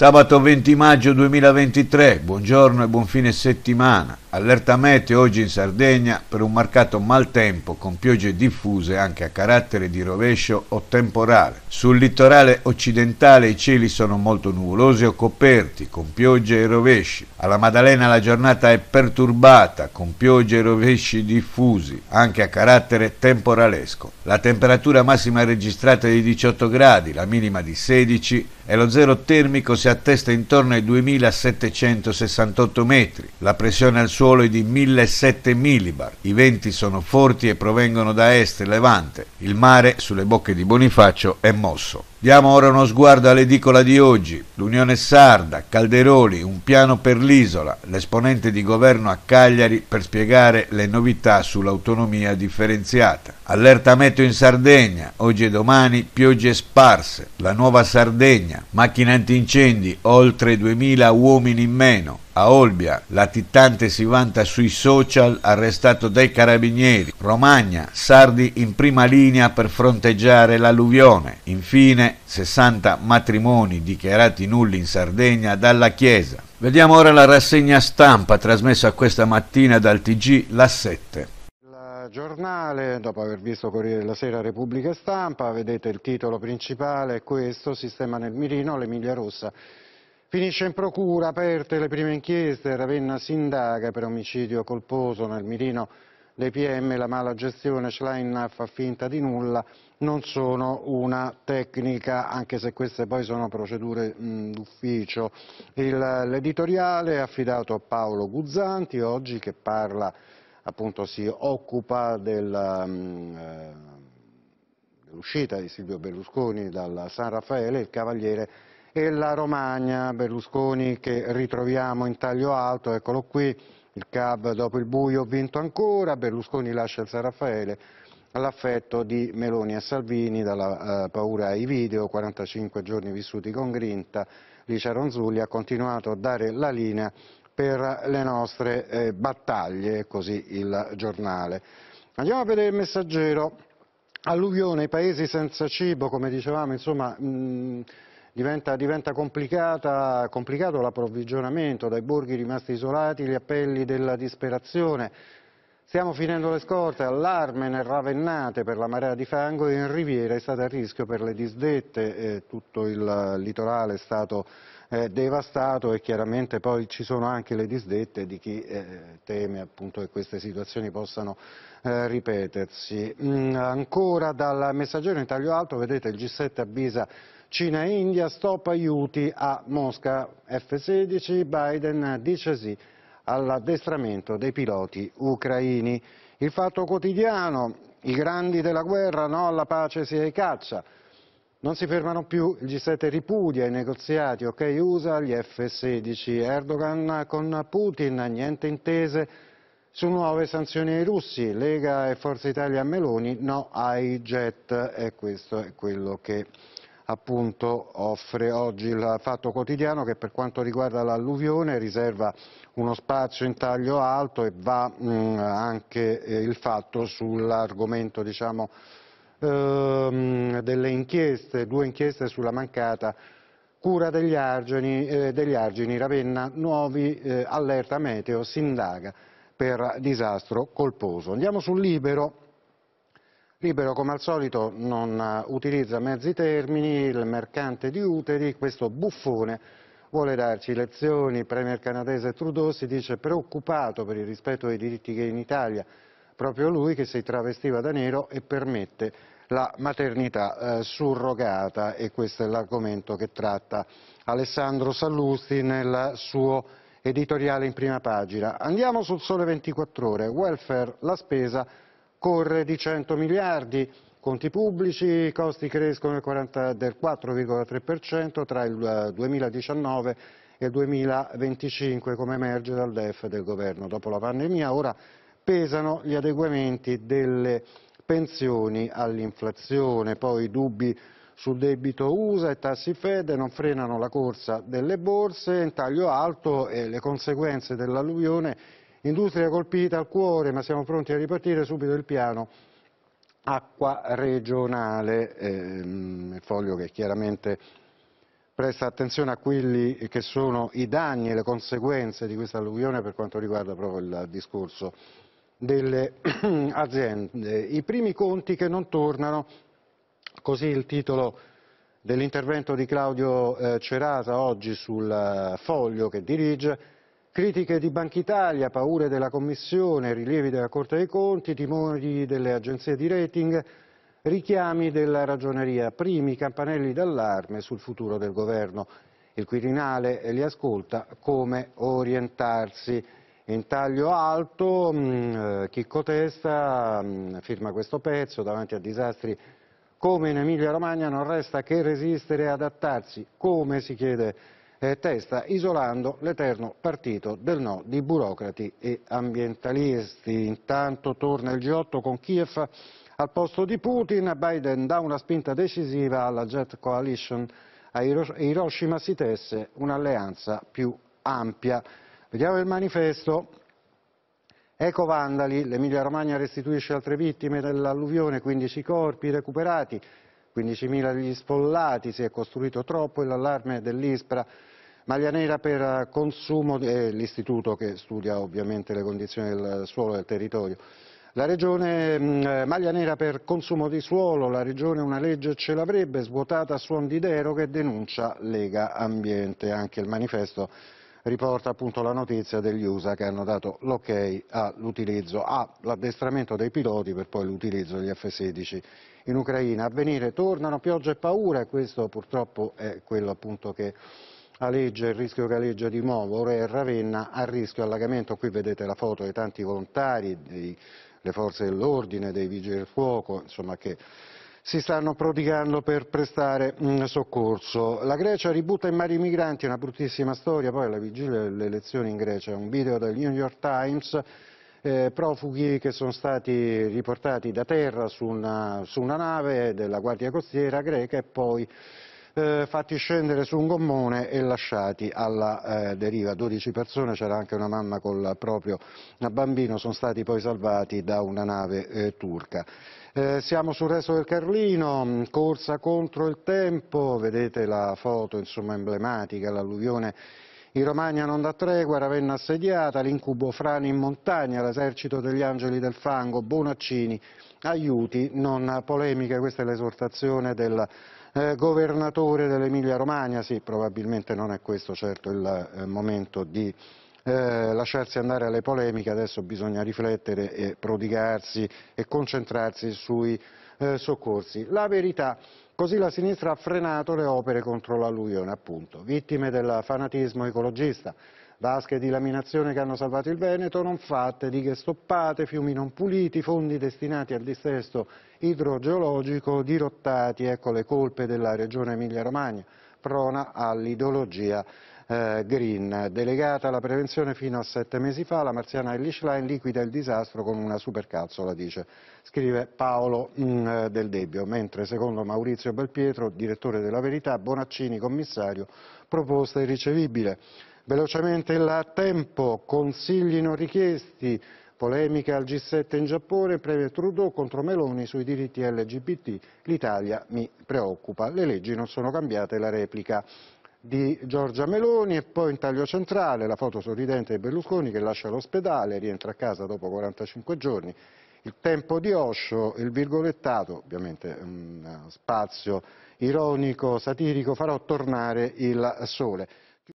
Sabato 20 maggio 2023, buongiorno e buon fine settimana. Allerta meteo oggi in Sardegna per un marcato maltempo con piogge diffuse anche a carattere di rovescio o temporale. Sul litorale occidentale i cieli sono molto nuvolosi o coperti con piogge e rovesci. Alla Maddalena la giornata è perturbata con piogge e rovesci diffusi anche a carattere temporalesco. La temperatura massima registrata è di 18 gradi, la minima di 16 e lo zero termico si attesta intorno ai 2768 metri. La pressione al suolo sole di 1.700 millibar. I venti sono forti e provengono da est e levante. Il mare sulle bocche di Bonifacio è mosso. Diamo ora uno sguardo all'edicola di oggi. L'Unione Sarda, Calderoli, un piano per l'isola, l'esponente di governo a Cagliari per spiegare le novità sull'autonomia differenziata. Allerta meteo in Sardegna, oggi e domani piogge sparse, la nuova Sardegna, macchine antincendi, oltre 2000 uomini in meno. A Olbia, latitante si vanta sui social, arrestato dai carabinieri. Romagna, sardi in prima linea per fronteggiare l'alluvione. Infine, 60 matrimoni dichiarati nulli in Sardegna dalla Chiesa. Vediamo ora la rassegna stampa trasmessa questa mattina dal TG La 7 giornale, dopo aver visto Corriere della Sera, Repubblica e Stampa, vedete il titolo principale è questo, sistema nel mirino, l'Emilia Rossa. Finisce in procura, aperte le prime inchieste, Ravenna si indaga per omicidio colposo nel mirino le PM, la mala gestione, Schlein fa finta di nulla, non sono una tecnica, anche se queste poi sono procedure d'ufficio. L'editoriale è affidato a Paolo Guzzanti, oggi che parla, appunto si occupa del... Eh, l'uscita di Silvio Berlusconi dal San Raffaele, il Cavaliere e la Romagna, Berlusconi che ritroviamo in taglio alto, eccolo qui, il CAV dopo il buio ha vinto ancora, Berlusconi lascia il San Raffaele all'affetto di Meloni e Salvini, dalla eh, paura ai video, 45 giorni vissuti con grinta, Licia Ronzulli ha continuato a dare la linea per le nostre eh, battaglie, così il giornale. Andiamo a vedere il messaggero. Alluvione, paesi senza cibo, come dicevamo, insomma... Mh, diventa, diventa complicato l'approvvigionamento, dai borghi rimasti isolati gli appelli della disperazione. Stiamo finendo le scorte, allarme nel Ravennate per la marea di fango e in Riviera è stata a rischio per le disdette, e eh, tutto il litorale è stato eh, devastato e chiaramente poi ci sono anche le disdette di chi eh, teme appunto, che queste situazioni possano eh, ripetersi. Mm, ancora dal messaggero in taglio alto vedete il G7 avvisa Cina e India, stop aiuti a Mosca, F-16, Biden dice sì all'addestramento dei piloti ucraini. Il fatto quotidiano, i grandi della guerra, no alla pace si caccia. Non si fermano più, il G7 ripudia i negoziati, ok USA, gli F-16, Erdogan con Putin, niente intese su nuove sanzioni ai russi, Lega e Forza Italia a Meloni, no ai jet e questo è quello che appunto offre oggi il Fatto Quotidiano che per quanto riguarda l'alluvione riserva uno spazio in taglio alto e va mh, mm, anche eh, il fatto sull'argomento diciamo ehm, delle inchieste, due inchieste sulla mancata cura degli argini, eh, degli argini Ravenna, nuovi eh, allerta meteo, si indaga per disastro colposo. Andiamo sul libero. Libero come al solito non eh, utilizza mezzi termini, il mercante di uteri, questo buffone vuole darci lezioni, il premier canadese Trudeau si dice preoccupato per il rispetto dei diritti che in Italia proprio lui che si travestiva da nero e permette la maternità eh, surrogata e questo è l'argomento che tratta Alessandro Sallusti nel suo editoriale in prima pagina. Andiamo sul sole 24 ore, welfare, la spesa corre di 100 miliardi, conti pubblici, costi crescono 40, del 4,3% tra il 2019 eh, e il 2025 come emerge dal DEF del governo. Dopo la pandemia ora pesano gli adeguamenti delle pensioni all'inflazione, poi dubbi sul debito USA e tassi Fed non frenano la corsa delle borse, in taglio alto e le conseguenze dell'alluvione, industria colpita al cuore ma siamo pronti a ripartire subito il piano acqua regionale, ehm, il foglio che chiaramente presta attenzione a quelli che sono i danni e le conseguenze di questa alluvione per quanto riguarda proprio il discorso delle aziende. I primi conti che non tornano, così il titolo dell'intervento di Claudio eh, Cerasa oggi sul eh, foglio che dirige, critiche di Banca Italia, paure della Commissione, rilievi della Corte dei Conti, timori delle agenzie di rating, richiami della ragioneria, primi campanelli d'allarme sul futuro del governo. Il Quirinale li ascolta come orientarsi in taglio alto, mh, mm, eh, Chicco Testa mm, firma questo pezzo davanti a disastri come in Emilia Romagna non resta che resistere e adattarsi, come si chiede eh, Testa, isolando l'eterno partito del no di burocrati e ambientalisti. Intanto torna il G8 con Kiev al posto di Putin, Biden dà una spinta decisiva alla Jet Coalition, a Hiroshima si tesse un'alleanza più ampia. Vediamo il manifesto. Eco Vandali, l'Emilia Romagna restituisce altre vittime dell'alluvione, 15 corpi recuperati, 15.000 gli sfollati, si è costruito troppo e l'allarme dell'ISPRA. Maglia nera per consumo è eh, l'istituto che studia ovviamente le condizioni del suolo e del territorio. La regione mm, maglia nera per consumo di suolo, la regione una legge ce l'avrebbe, svuotata a suon di deroghe, e denuncia Lega Ambiente, anche il manifesto riporta appunto la notizia degli USA che hanno dato l'ok all'utilizzo, all'addestramento dei piloti per poi l'utilizzo degli F-16 in Ucraina. A venire tornano pioggia e paura, e questo purtroppo è quello appunto che aleggia, il rischio che aleggia di nuovo. Movoro è Ravenna a rischio allagamento. Qui vedete la foto dei tanti volontari, delle forze dell'ordine, dei vigili del fuoco, insomma che si stanno prodigando per prestare mm, soccorso. La Grecia ributta in mare i migranti, è una bruttissima storia, poi alla vigilia delle elezioni in Grecia, un video del New York Times, eh, profughi che sono stati riportati da terra su una, su una nave della Guardia Costiera greca e poi eh, fatti scendere su un gommone e lasciati alla eh, deriva. 12 persone, c'era anche una mamma col proprio bambino, sono stati poi salvati da una nave eh, turca. Eh, siamo sul resto del Carlino, mm, corsa contro il tempo, vedete la foto insomma, emblematica, l'alluvione in Romagna non da tregua, Ravenna assediata, l'incubo Frani in montagna, l'esercito degli angeli del fango, Bonaccini, aiuti, non polemiche, questa è l'esortazione della eh, governatore dell'Emilia Romagna, sì probabilmente non è questo certo il eh, momento di eh, lasciarsi andare alle polemiche, adesso bisogna riflettere e prodigarsi e concentrarsi sui eh, soccorsi. La verità, così la sinistra ha frenato le opere contro l'alluvione, appunto, vittime del fanatismo ecologista, vasche di laminazione che hanno salvato il Veneto, non fatte, dighe stoppate, fiumi non puliti, fondi destinati al dissesto idrogeologico dirottati, ecco le colpe della regione Emilia-Romagna, prona all'ideologia eh, green. Delegata alla prevenzione fino a sette mesi fa, la marziana Ellischlein liquida il disastro con una supercazzola, dice, scrive Paolo mh, mm, eh, Del Debbio, mentre secondo Maurizio Belpietro, direttore della Verità, Bonaccini, commissario, proposta irricevibile. Velocemente il tempo, consigli non richiesti, polemica al G7 in Giappone, preve Trudeau contro Meloni sui diritti LGBT, l'Italia mi preoccupa, le leggi non sono cambiate, la replica di Giorgia Meloni e poi in taglio centrale la foto sorridente di Berlusconi che lascia l'ospedale, rientra a casa dopo 45 giorni, il tempo di Osho, il virgolettato, ovviamente un eh, spazio ironico, satirico, farò tornare il sole.